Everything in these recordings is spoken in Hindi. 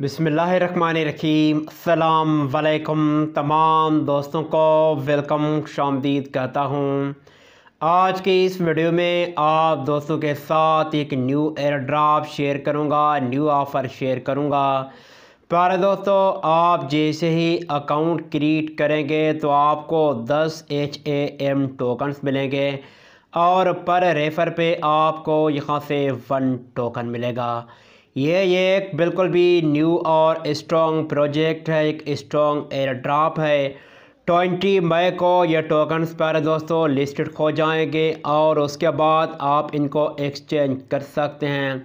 बसमीम अलकुम तमाम दोस्तों को वेलकम शामदीद कहता हूँ आज के इस वीडियो में आप दोस्तों के साथ एक न्यू एयर ड्राप शेयर करूँगा न्यू ऑफ़र शेयर करूँगा प्यारे दोस्तों आप जैसे ही अकाउंट क्रिएट करेंगे तो आपको 10 एच ए एम टोकन्स मिलेंगे और पर रेफ़र पे आपको यहाँ से वन टोकन मिलेगा ये एक बिल्कुल भी न्यू और स्ट्रॉन्ग प्रोजेक्ट है एक स्ट्रॉन्ग एयर ड्राप है ट्वेंटी मई को ये टोकन्स पर दोस्तों लिस्टेड हो जाएंगे और उसके बाद आप इनको एक्सचेंज कर सकते हैं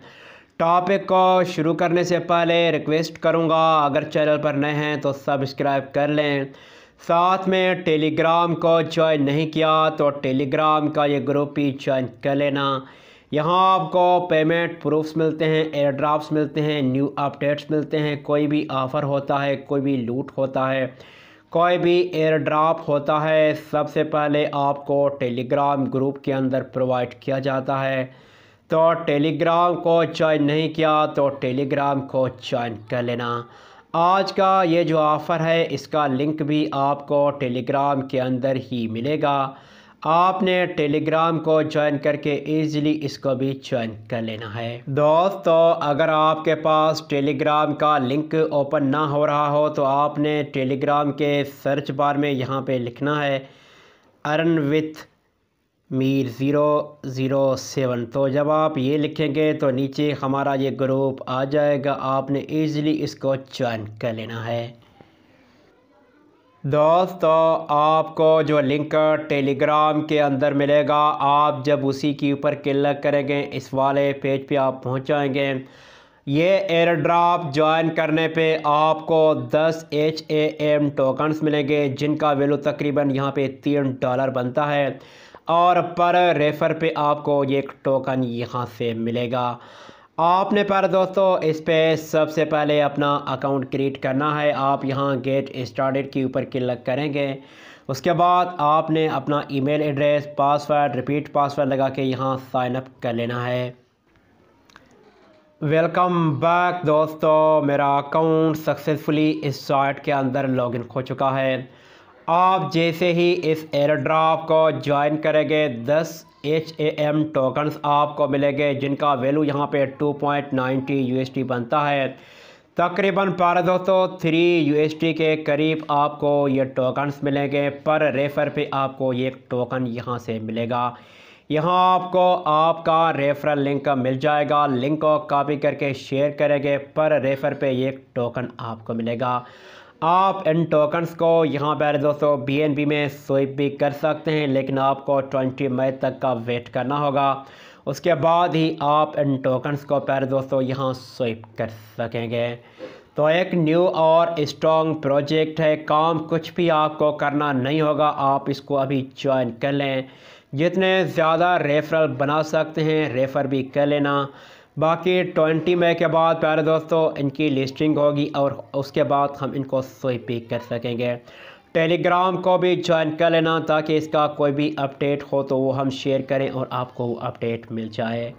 टॉपिक को शुरू करने से पहले रिक्वेस्ट करूंगा अगर चैनल पर नए हैं तो सब्सक्राइब कर लें साथ में टेलीग्राम को ज्वाइन नहीं किया तो टेलीग्राम का ये ग्रुप ही ज्वाइन कर लेना यहाँ आपको पेमेंट प्रूफ्स मिलते हैं एयर ड्राफ्ट मिलते हैं न्यू अपडेट्स मिलते हैं कोई भी ऑफ़र होता है कोई भी लूट होता है कोई भी एयर ड्राप होता है सबसे पहले आपको टेलीग्राम ग्रुप के अंदर प्रोवाइड किया जाता है तो टेलीग्राम को ज्वाइन नहीं किया तो टेलीग्राम को ज्वाइन कर लेना आज का ये जो ऑफ़र है इसका लिंक भी आपको टेलीग्राम के अंदर ही मिलेगा आपने टेलीग्राम को ज्वाइन करके इजीली इसको भी ज्वाइन कर लेना है दोस्तों अगर आपके पास टेलीग्राम का लिंक ओपन ना हो रहा हो तो आपने टेलीग्राम के सर्च बार में यहाँ पे लिखना है अरन विथ मीर ज़ीरो ज़ीरो सेवन तो जब आप ये लिखेंगे तो नीचे हमारा ये ग्रुप आ जाएगा आपने इजीली इसको ज्वाइन कर लेना है दोस्तों आपको जो लिंक टेलीग्राम के अंदर मिलेगा आप जब उसी के ऊपर क्लिक करेंगे इस वाले पेज पे आप पहुंच जाएंगे ये एयर ड्राप ज्वाइन करने पे आपको 10 एच ए एम टोकन्स मिलेंगे जिनका वैल्यू तकरीबन यहाँ पे तीन डॉलर बनता है और पर रेफर पे आपको ये टोकन यहाँ से मिलेगा आपने पर दोस्तों इस पर सबसे पहले अपना अकाउंट क्रिएट करना है आप यहाँ गेट स्टार्टेड के ऊपर क्लिक करेंगे उसके बाद आपने अपना email address password repeat password लगा के यहाँ साइनअप कर लेना है वेलकम बैक दोस्तों मेरा अकाउंट सक्सेसफुली इस साइट के अंदर लॉगिन हो चुका है आप जैसे ही इस एयर ड्राफ को ज्वाइन करेंगे दस एच ए एम टोकन्स आपको मिलेंगे जिनका वैल्यू यहाँ पे 2.90 यूएसडी बनता है तकरीबन बारह दोस्तों थ्री यू के करीब आपको ये टोकन्स मिलेंगे पर रेफर पे आपको ये टोकन यहाँ से मिलेगा यहाँ आपको आपका रेफरल लिंक मिल जाएगा लिंक को कॉपी करके शेयर करेंगे पर रेफर पे ये टोकन आपको मिलेगा आप इन टोकन्स को यहाँ पर दोस्तों बी में स्वीप भी कर सकते हैं लेकिन आपको 20 मई तक का वेट करना होगा उसके बाद ही आप इन टोकन्स को पैर दोस्तों यहाँ स्वीप कर सकेंगे तो एक न्यू और स्ट्रॉन्ग प्रोजेक्ट है काम कुछ भी आपको करना नहीं होगा आप इसको अभी ज्वाइन कर लें जितने ज़्यादा रेफरल बना सकते हैं रेफ़र भी कर लेना बाकी ट्वेंटी मई के बाद प्यारे दोस्तों इनकी लिस्टिंग होगी और उसके बाद हम इनको सोई पिक कर सकेंगे टेलीग्राम को भी ज्वाइन कर लेना ताकि इसका कोई भी अपडेट हो तो वो हम शेयर करें और आपको वो अपडेट मिल जाए